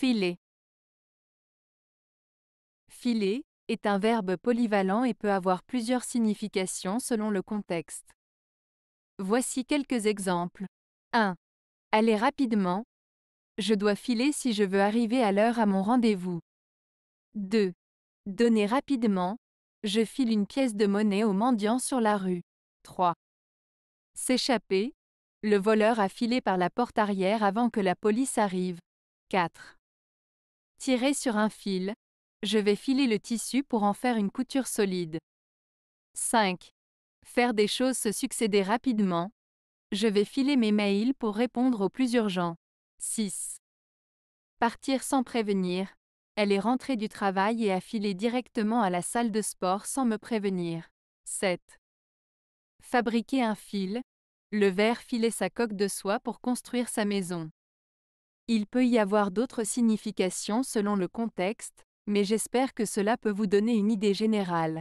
Filer. Filer est un verbe polyvalent et peut avoir plusieurs significations selon le contexte. Voici quelques exemples. 1. Aller rapidement. Je dois filer si je veux arriver à l'heure à mon rendez-vous. 2. Donner rapidement. Je file une pièce de monnaie au mendiant sur la rue. 3. S'échapper. Le voleur a filé par la porte arrière avant que la police arrive. 4. Tirer sur un fil. Je vais filer le tissu pour en faire une couture solide. 5. Faire des choses se succéder rapidement. Je vais filer mes mails pour répondre aux plus urgents. 6. Partir sans prévenir. Elle est rentrée du travail et a filé directement à la salle de sport sans me prévenir. 7. Fabriquer un fil. Le verre filait sa coque de soie pour construire sa maison. Il peut y avoir d'autres significations selon le contexte, mais j'espère que cela peut vous donner une idée générale.